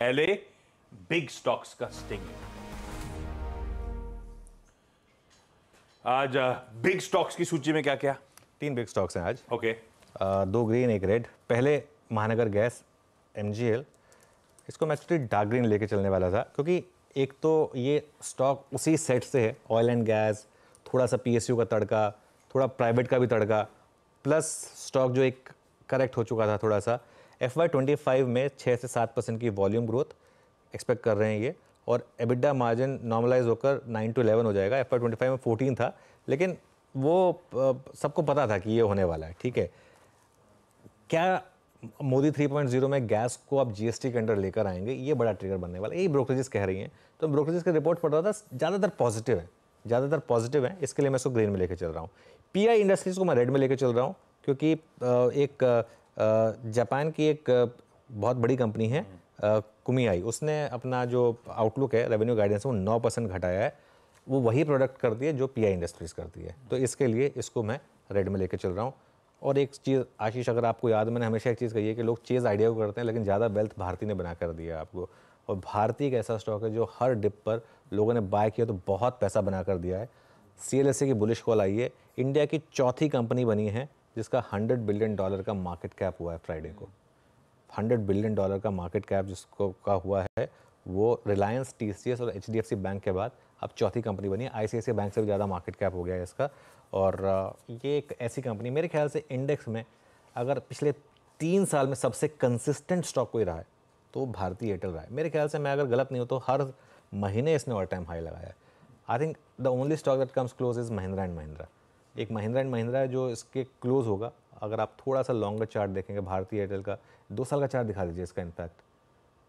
पहले big stocks का स्टिंग आज बिग uh, स्टॉक्स की सूची में क्या क्या तीन बिग स्टॉक्स हैं आज ओके okay. Uh, दो ग्रीन एक रेड पहले महानगर गैस एम इसको मैं एक्चुअली डार्क ग्रीन लेके चलने वाला था क्योंकि एक तो ये स्टॉक उसी सेट से है ऑयल एंड गैस थोड़ा सा पी का तड़का थोड़ा प्राइवेट का भी तड़का प्लस स्टॉक जो एक करेक्ट हो चुका था थोड़ा सा एफ वाई ट्वेंटी फाइव में छः से सात परसेंट की वॉल्यूम ग्रोथ एक्सपेक्ट कर रहे हैं ये और एबिडा मार्जिन नॉर्मलाइज होकर नाइन टू इलेवन हो जाएगा एफ वाई ट्वेंटी फाइव में फोर्टीन था लेकिन वो सबको पता था कि ये होने वाला है ठीक है क्या मोदी थ्री पॉइंट जीरो में गैस को आप जी एस टी के अंडर लेकर आएंगे ये बड़ा ट्रिगर बनने वाला यही ब्रोकरेजेस कह रही हैं तो ब्रोकरेजेस का रिपोर्ट पढ़ रहा था ज़्यादातर पॉजिटिव है ज़्यादातर पॉजिटिव है इसके लिए मैं इसको ग्रीन में लेकर चल रहा हूँ पी आई इंडस्ट्रीज़ को मैं रेड में लेकर चल रहा हूँ क्योंकि एक जापान की एक बहुत बड़ी कंपनी है कुमियाई उसने अपना जो आउटलुक है रेवेन्यू गाइडेंस वो नौ परसेंट घटाया है वो वही प्रोडक्ट करती है जो पीआई इंडस्ट्रीज करती है तो इसके लिए इसको मैं रेड में लेके चल रहा हूँ और एक चीज़ आशीष अगर आपको याद मैंने हमेशा एक चीज़ कही है कि लोग चीज़ आइडिया को करते हैं लेकिन ज़्यादा वेल्थ भारती ने बना कर दिया आपको और भारतीय एक ऐसा स्टॉक है जो हर डिप पर लोगों ने बाय किया तो बहुत पैसा बना कर दिया है सी की बुलिश कॉल आई है इंडिया की चौथी कंपनी बनी है जिसका 100 बिलियन डॉलर का मार्केट कैप हुआ है फ्राइडे को 100 बिलियन डॉलर का मार्केट कैप जिसको का हुआ है वो रिलायंस टी और एच बैंक के बाद अब चौथी कंपनी बनी आई सी बैंक से भी ज़्यादा मार्केट कैप हो गया है इसका और ये एक ऐसी कंपनी मेरे ख्याल से इंडेक्स में अगर पिछले तीन साल में सबसे कंसिस्टेंट स्टॉक कोई रहा है तो भारतीय एयरटेल रहा है मेरे ख्याल से मैं अगर गलत नहीं हूँ तो हर महीने इसने ऑल टाइम हाई लगाया है I think the only stock that comes close is Mahindra and Mahindra एक महिंद्रा एंड महिंद्रा जो इसके क्लोज होगा अगर आप थोड़ा सा लॉन्गर चार्ट देखेंगे भारतीय एयरटेल का दो साल का चार्ट दिखा दीजिए इसका इनफैक्ट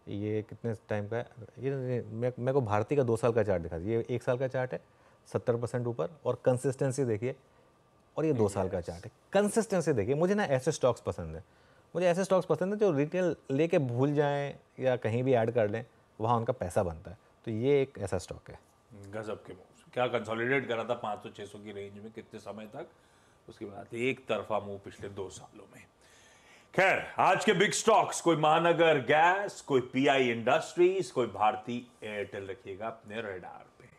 ये कितने टाइम का है ये मेरे को भारती का दो साल का चार्ट दिखा दीजिए ये एक साल का चार्ट है सत्तर परसेंट ऊपर और कंसिस्टेंसी देखिए और ये दो साल का चार्ट है कंसिस्टेंसी देखिए मुझे ना ऐसे स्टॉक्स पसंद है मुझे ऐसे स्टॉक्स पसंद है जो रिटेल लेके भूल जाएँ या कहीं भी ऐड कर लें वहाँ उनका पैसा बनता है तो ये एक ऐसा स्टॉक है गज़ब के मूव क्या कंसोलिडेट करा था पाँच सौ छः सौ की रेंज में कितने समय तक उसके बाद एक तरफा मूव पिछले दो सालों में खैर आज के बिग स्टॉक्स कोई महानगर गैस कोई पीआई इंडस्ट्रीज कोई भारतीय एयरटेल रखिएगा अपने रेडार पे